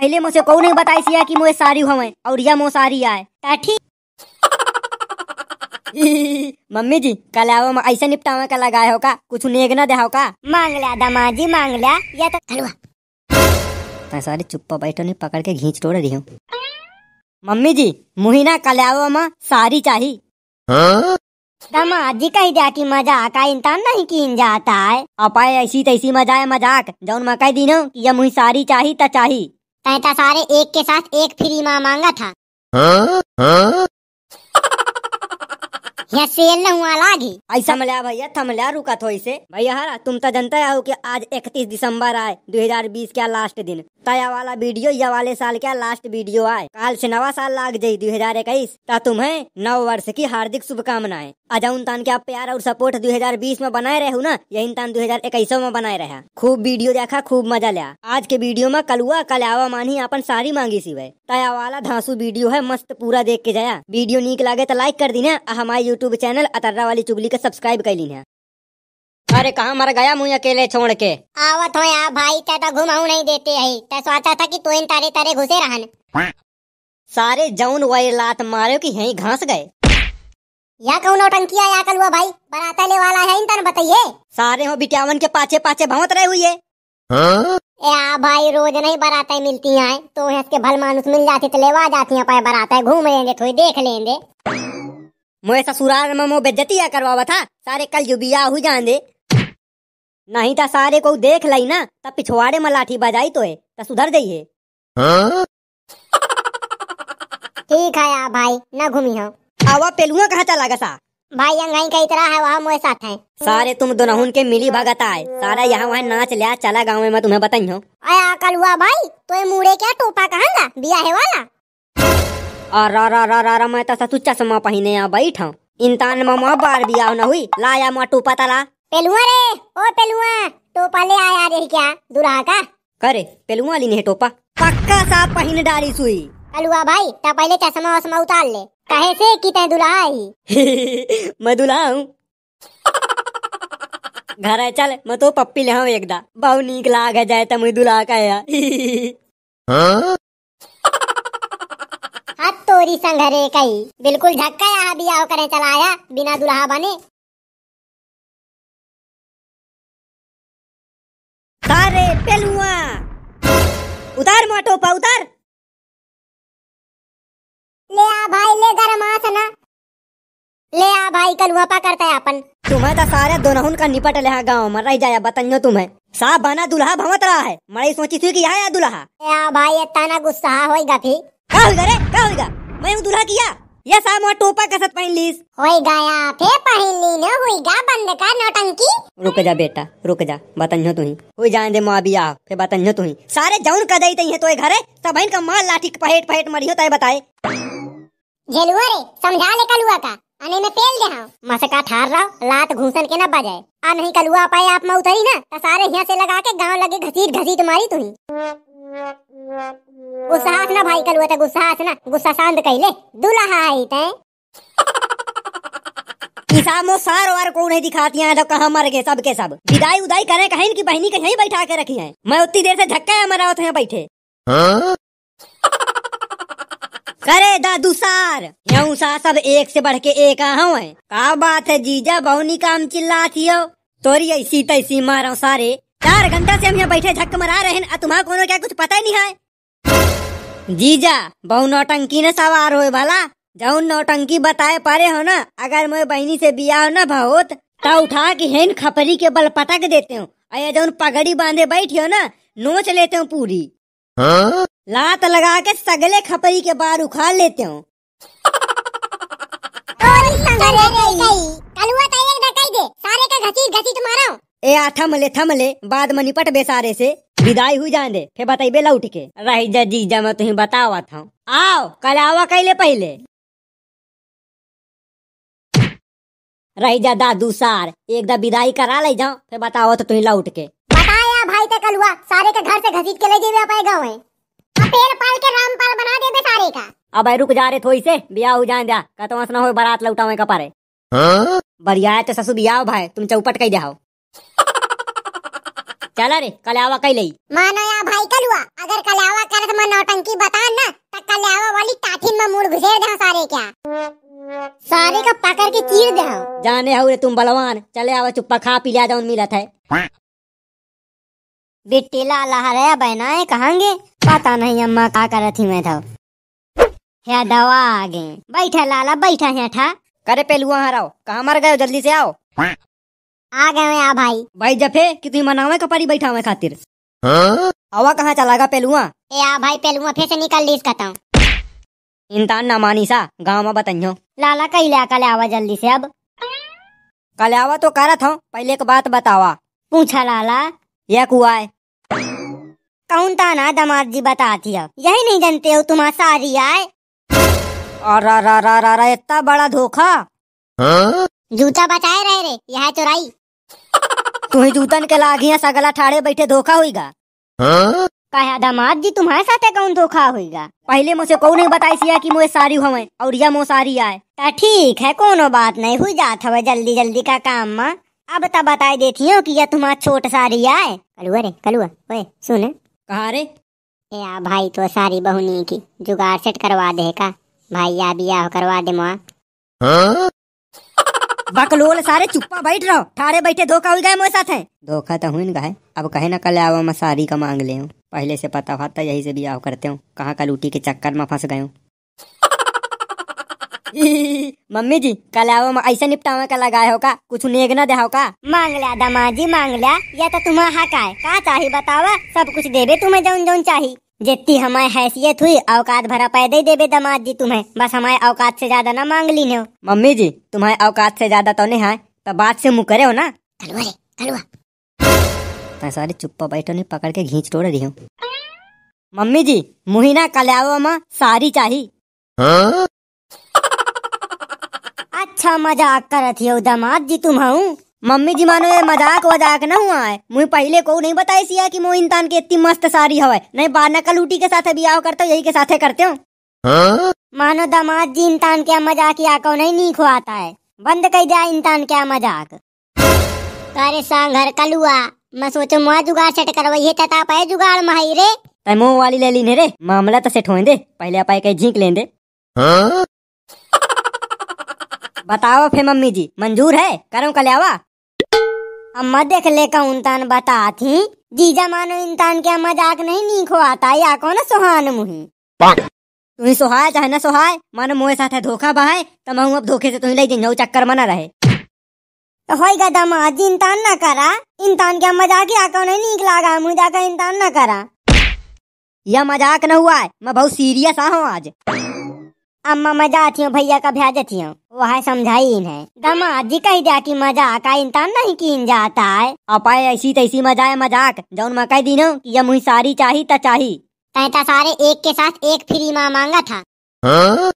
पहले मोसे कौन नहीं बताई सिया कि मुझे सारी है और यह मो सारी आए ताठी मम्मी जी कल आओ में ऐसे निपटावा का लगाए हो का कुछ नेग ना देहो का मांग लिया जी मांग लिया या तो हलवा सारी चुप्पा बैठो नहीं पकड़ के घींच तोड़ रही हूँ मम्मी जी मुहिना कल आओ में सारी चाहिए हाँ? दमाजी कही दिया कि मजाक का इंसान नहीं कीन जाता है अपाय ऐसी तैसी मजा है मजाक जौन मैं कह दी ना कि यह मुही सारी चाहिए तो चाहिए पैतासारे एक के साथ एक फ्री माँ मांगा था हा? हा? यहाँ सेल न हुआ लागी ऐसा मल्या भैया थमल्या रुका थो ऐसे भैया हरा तुम तो जनता हो कि आज 31 दिसंबर आए 2020 का लास्ट दिन तया वाला वीडियो या वाले साल का लास्ट वीडियो आए काल से नवा साल लाग जाये दो हजार इक्कीस तुम्हें नव वर्ष की हार्दिक शुभकामनाएं उन तान के आप प्यार और सपोर्ट 2020 में बनाए रहे ना यही तान 2021 में बनाए रहा खूब वीडियो देखा खूब मजा लिया आज के वीडियो में कलुआ कलावा मानी अपन सारी मांगी सी वे तया वाला धांसू वीडियो है मस्त पूरा देख के जाया वीडियो नीक लगे तो लाइक कर दी ना हमारे यूट्यूब चैनल अतर्रा वाली चुगली का सब्सक्राइब कर लीन अरे कहा मर गया मुँह अकेले छोड़ के आवत हो यार भाई तो घुमाऊ नहीं देते है सोचा तो अच्छा था की तू इन तारे तारे घुसे रहन सारे जौन वही लात मारे की यही घास गए या कौन टंकिया या कल हुआ भाई बराता ले वाला है इंतन बताइए सारे हो बिटियावन के पाछे पाछे भवत रहे हुई है या भाई रोज नहीं बरातें मिलती है तो हंस के भल मानुस मिल जाती तो लेवा जाती है पाए बरातें घूम लेंगे थोड़ी देख लेंगे मोए ससुराल में मो बेज्जतिया करवावा था सारे कल जुबिया हो जान दे नहीं था सारे को देख लई ना तब पिछवाड़े में लाठी बजाई तो है तो सुधर दई है हाँ? ठीक है यार भाई ना घूमी हो आवा पेलुआ कहाँ चला सा भाई अंगाई कई तरह है वहाँ मोए साथ है सारे तुम दोनों के मिली भगत आए सारा यहाँ वहाँ नाच लिया चला गाँव में मैं तुम्हें बताई हूँ अरे कल हुआ भाई तो ये मुड़े क्या टोपा कहा बिया है वाला रा रा रा रा, मैं तो यहाँ बार भी आओ न हुई तला पेलुआ रे ओ पेलुआ टोपा ले आया रे क्या दुरा का करे पेलुआ ली नहीं टोपा पक्का सा डाली सुई अलुआ भाई ता पहले चश्मा उतार ले कहे से तै मैं हूँ घर है चल मैं तो पप्पी ले हाँ एकदा बहु नीक लाग है जाए तो मुझे दुल्हा का गोरी संघरे हरे कई बिल्कुल धक्का यहाँ भी आओ करे चलाया बिना दुल्हा बने तारे पेलुआ उतार मोटो पा उतार ले आ भाई ले गरमा सना ले आ भाई कलुआ पा करता है अपन तुम्हें तो सारे दोनों का निपट ले हाँ गाँव में रह जाया बताइयो तुम्हें साफ बना दुल्हा भवत रहा है मैं सोची थी कि यहाँ दुल्हा भाई इतना गुस्सा होएगा फिर क्या होगा रे क्या होगा मैं हूँ दूल्हा किया या साम और टोपा कसत पहन लीस होई गया फे पहन ली न होई गा बंद का नौटंकी रुक जा बेटा रुक जा बतन तू ही होई जान दे बिया फे बतन तू ही सारे जौन का दई तई है तोए घरे सब हन का माल लाठी पहेट पहेट मरियो तय बताए जेलुआ रे समझा ले कलुआ का अने में तेल दे हां मसका ठार रहा लात घुसन के ना बजाए आ नहीं कलुआ पाए आप में उतरी ना सारे यहां से लगा के गांव लगे घसीट घसीट मारी तू ही गुस्सा ना भाई कल हुआ तो गुस्सा हाथ ना गुस्सा शांत कह ले दूल्हा आई थे किसामो सार वार को नहीं दिखाती है तो कहा मर गए सब के सब विदाई उदाई करे कहे इनकी बहनी कहीं बैठा के रखी है मैं उतनी देर से धक्का है मरा होते हैं बैठे हाँ? करे दादू सार यूँ सा सब एक से बढ़ के एक आहू है का बात है जीजा बहुनी काम चिल्ला थी हो तोरी ऐसी तैसी मारो सारे चार घंटा से हम यहाँ बैठे झक मरा रहे हैं तुम्हारा कोनो क्या कुछ पता ही नहीं है जीजा बहु नौटंकी ने सवार हो भला जौन नौटंकी बताए पारे हो ना अगर मोए बहनी से बिया हो ना बहुत तो उठा के हेन खपरी के बल पटक देते हूँ अरे जौन पगड़ी बांधे बैठी हो ना नोच लेते हूँ पूरी हा? लात लगा के सगले खपरी के बार उखाड़ लेते हूँ ए आ थम ले थम ले बाद में निपट बे सारे से विदाई हो जान दे फिर बताइए लौट के रही जा जीजा मैं तुम्हें बतावा था आओ कल आवा कैले पहले रही जा दादू सार एक दा विदाई करा ले जाओ फिर बताओ तो तुम्हें लौट के बताया भाई के कल हुआ सारे के घर से घसीट के ले जेबे अपने गांव है पेड़ पाल के राम पाल बना दे बे सारे का अब रुक जा रे थोड़ी से ब्याह हो जाए दिया कहते ना हो बारात लौटावे का हाँ? बढ़िया है तो ससु ब्याह भाई तुम चौपट कही जाओ चला रे कलावा कई लई मानो या भाई कलुआ अगर कलावा करत मन नौटंकी बता ना तो कलावा वाली काठिन में मुड़ घुसेर दे सारे क्या सारे का पकड़ के चीर दे जाने हो रे तुम बलवान चले आवा चुप्पा खा पी लिया जाऊन मिलत है बिटेला लहरया बहनाए कहांगे पता नहीं अम्मा का करत ही मैं था तो। या दवा आ गए बैठा लाला बैठा है ठा करे पेलुआ हराओ कहां मर गए जल्दी से आओ आ गए यहाँ भाई भाई जफे कि तुम मनावे कपारी बैठा हुए खातिर हाँ? हवा कहाँ चला गया पहलुआ ए आ भाई पहलुआ फिर से निकल ली इसका इंतान ना मानी सा गाँव में बताइयो लाला कही ले कल आवा जल्दी से अब कल आवा तो रहा था पहले एक बात बतावा पूछा लाला यह कुआ कौन था ना दमाद जी बताती अब यही नहीं जानते हो तुम्हारा सारी आए और इतना बड़ा धोखा हाँ? जूता बचाए रहे रे यह चुराई तुम्हें जूतन के लागिया सगला ठाड़े बैठे धोखा होगा हाँ? कहा दामाद जी तुम्हारे साथ कौन धोखा होगा पहले मुझे कौन नहीं बताई सिया कि मुझे सारी हवे और यह सारी आए ठीक है कोनो बात नहीं हुई जात हवे जल्दी जल्दी का काम माँ अब तब बता देती हूँ कि यह तुम्हारा छोट सारी आए कलुआ रे कलुआ ओए सुन कहा रे ए आ भाई तो सारी बहुनी की जुगाड़ सेट करवा दे का भाई या बिया करवा दे माँ बकलोल सारे चुप्पा बैठ रहो ठारे बैठे धोखा हुई गए मेरे साथ है धोखा तो हुई गए अब कहे ना कल आवा मैं सारी का मांग ले हूं। पहले से पता था यही से बियाह करते हूँ कहाँ का लूटी के चक्कर में फंस गये मम्मी जी कल आओ मैं ऐसा निपटावा का लगाए हो का कुछ नेग ना देहा का मांग लिया दमा जी मांग लिया या तो तुम्हारा हक है का चाहिए बतावा सब कुछ देवे तुम्हें जौन जौन चाहिए जितनी हमारे हैसियत हुई औकात भरा पैदा ही देवे दमाद जी तुम्हें बस हमारे औकात से ज्यादा ना मांग ली हो मम्मी जी तुम्हारे औकात से ज्यादा तो नहीं है तो बात से मुँह करे हो ना मैं सारी चुप्पा बैठो नहीं पकड़ के घींच तोड़ रही हूँ मम्मी जी मुहिना कल्याव माँ सारी चाही हाँ? अच्छा मजाक कर रही हो दमाद जी तुम हूँ मम्मी जी मानो ये मजाक वजाक न हुआ है मुझे पहले को नहीं बताई सिया कि मोह इंसान की इतनी मस्त सारी हवा नहीं बाना का लूटी के साथ बियाह करते हो यही के साथ करते हो मानो दामाद जी इंसान क्या मजाक या को नहीं नीक आता है बंद कर दिया इंसान क्या मजाक तो अरे सांग घर कलुआ मैं सोचो मुआ जुगाड़ सेट करवाई तो है तता पाए जुगाड़ माही रे तै वाली ले ली ने रे मामला तो सेट हो दे पहले आप कहीं झींक लें दे हाँ? बताओ फिर मम्मी जी मंजूर है करो कल्यावा अम्मा देख ले का उनतान बता थी जीजा मानो इंसान के अम्मा मजाक नहीं नीखो आता या को ना सुहान मुही तू ही सुहाय चाहे ना सुहाय मानो मोए साथ है धोखा बहाय तो मैं अब धोखे से तुम्हें ले जिन चक्कर मना रहे तो हो गया दामा जी इंसान ना करा इंसान के अम्मा जाके आको नहीं नीक लागा मुझे जाकर इंसान ना करा यह मजाक न हुआ है मैं बहुत सीरियस हूँ आज अम्मा मजा आती हूँ भैया का भ्याज आती हूँ वह समझाई इन्हें दमा जी कही दिया की मजाक आ इंसान नहीं की जाता है अपाय ऐसी तैसी मजा है मजाक जौन मैं कह दीनो की जब मुझे सारी चाही तो चाही तैता सारे एक के साथ एक फ्री माँ मांगा था हाँ?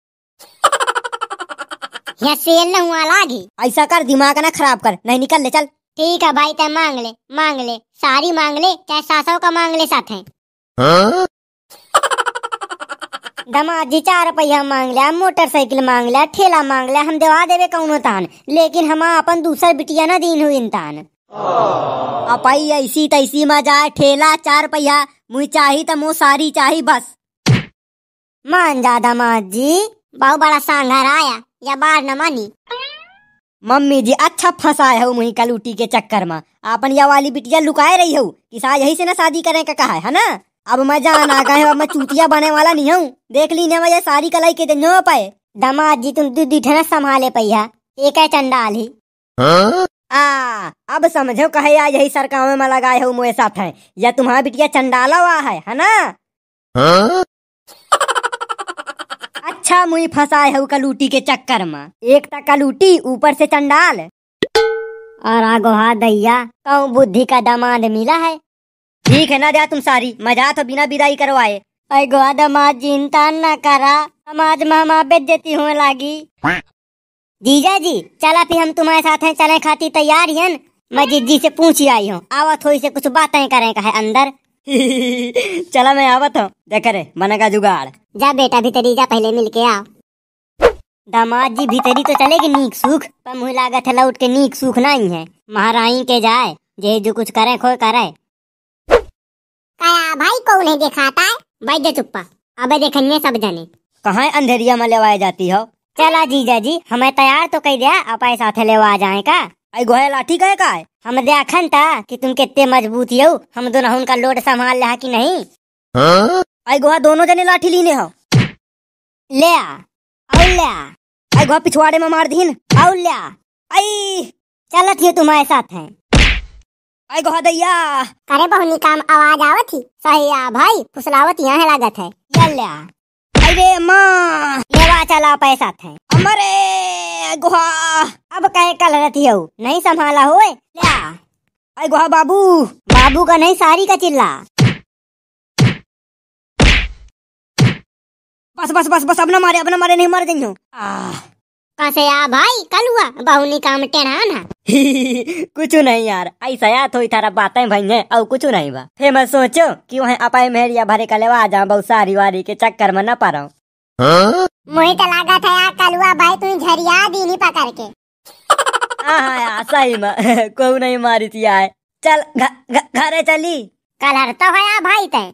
यह सेल न हुआ लागी ऐसा कर दिमाग ना खराब कर नहीं निकल ले चल ठीक है भाई तय मांग ले मांग ले सारी मांग ले चाहे सासों का मांग ले साथ है हाँ? दमाजी जी चार पहिया मांग लिया मोटरसाइकिल मांग लिया ठेला मांग लिया हम देवा देवे कौनो तान लेकिन हम अपन दूसर बिटिया ना दीन हुई इंतान अपाई ऐसी तैसी में जाए ठेला चार पहिया मुई चाही तो मो सारी चाही बस मान जा दमाद जी बहुत बड़ा सांघर आया या बार न मानी मम्मी जी अच्छा फंसाए हो मुही कलूटी के चक्कर में अपन या वाली बिटिया लुकाए रही हो कि यही से ना शादी करे का कहा है ना अब मैं जान आ गए अब मैं चूतिया बने वाला नहीं हूँ देख ली ने मुझे सारी कलाई के दिन हो पाए दमा जी तुम दिठना संभाले पैया एक है चंडाल ही हाँ? आ अब समझो कहे आज यही सरकाव में लगाए हो मेरे साथ है या तुम्हारा बिटिया चंडाला हुआ है है ना हाँ? अच्छा मुई फसाए हो कलूटी के चक्कर में एक तक कलूटी ऊपर से चंडाल और आगो हा दैया कौ बुद्धि का दमाद मिला है ठीक है ना जा तुम सारी मजा तो बिना विदाई करवाए अरे चिंता न करा हम आज मामा देती हूँ लागी जीजा जी चला फिर हम तुम्हारे साथ हैं चले खाती तैयार है मैं जीजी से पूछ आई हूँ आवा थोड़ी से कुछ बातें करें कहे अंदर चला मैं आवत हूँ देख रे का जुगाड़ जा बेटा भीतरी जा पहले मिल के आ दामाद जी भीतरी तो चलेगी नीक सुख पर मुझे लागत है लौट के नीक सुख नहीं है महारानी के जाए जे जो कुछ करे खो करे का भाई को उन्हें दिखाता है बैठे चुप्पा अब देखनिए सब जने कहा अंधेरिया में लेवाई जाती हो चला जीजा जी हमें तैयार तो कह दिया आप ऐसा लेवा जाए का आई गोहे लाठी कहे का है हम देखन था कि तुम कितने मजबूत हो हम दोनों उनका लोड संभाल लिया कि नहीं आई हाँ? गोहा दोनों जने लाठी लीने हो ले आ आई गोहा पिछवाड़े में मार दीन आउ ले आ आई चलत ये तुम्हारे साथ है आई गोहा दैया अरे बहुनी काम आवाज आवत ही सही आ भाई फुसलावत यहाँ है लागत है यल्ला अरे माँ लेवा चला पैसा थे अमरे गोहा अब कहे कल रहती हो नहीं संभाला होए ल्या आई गोहा बाबू बाबू का नहीं सारी का चिल्ला बस बस बस बस अब ना मारे अब ना मारे नहीं मार देंगे कैसे आ भाई कल हुआ बहू बहुनी काम टेना ना कुछ नहीं यार ऐसा यार थोड़ी थारा बातें भई है और कुछ नहीं बा फिर मैं सोचो कि वह अपाई मेहरिया भरे का लेवा जाऊँ बहुत सारी वारी के चक्कर में न पा रहा मुझे तो लगा था यार कल हुआ भाई तू झरिया दी नहीं पकड़ के हाँ यार सही में को नहीं मारी थी यार चल घरे चली कलर तो है भाई तय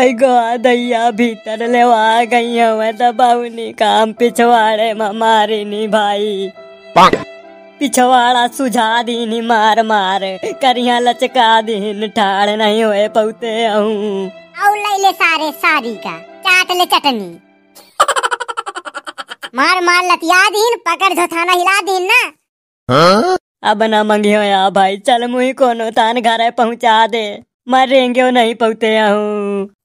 अगो दैया भीतर ले आ गई हूँ हमें दबाऊनी काम पिछवाड़े मारी नी भाई पिछवाड़ा सुझा दीनी मार मार करिया लचका दीन ठाड़ नहीं होए पौते हूँ ले सारे सारी का चाट ले चटनी मार मार लतिया दीन पकड़ जो थाना हिला दीन ना हाँ? अब ना मंगियो हो या भाई चल मुई कोनो तान घर पहुंचा दे मरेंगे नहीं पहुते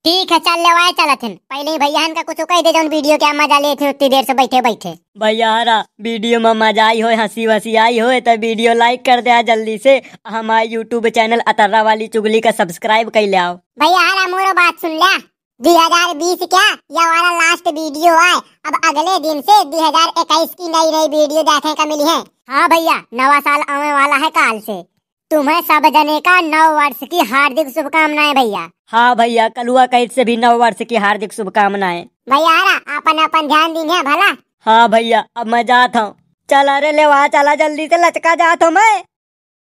ठीक है चल लेवाए चलथिन पहले ही भैया का कुछ कह दे जो वीडियो के मजा ले थे उतनी देर से बैठे बैठे भैया वीडियो में मजा आई हो हंसी वसी आई हो तो वीडियो लाइक कर दे जल्दी से हमारे यूट्यूब चैनल अतर्रा वाली चुगली का सब्सक्राइब कर ले आओ भैया मोरो बात सुन लिया बीस क्या ये वाला लास्ट वीडियो है अब अगले दिन से इक्कीस की नई नई वीडियो देखने का मिली है हाँ भैया नवा साल आने वाला है काल से तुम्हें सब जने का नव वर्ष की हार्दिक शुभकामनाएं भैया हाँ भैया कलुआ कैद से भी नव वर्ष की हार्दिक शुभकामनाएं भैया अपन अपन ध्यान दी है भला हाँ भैया अब मैं जाता हूँ चल अरे ले वहाँ चला जल्दी से लचका जाता हूँ मैं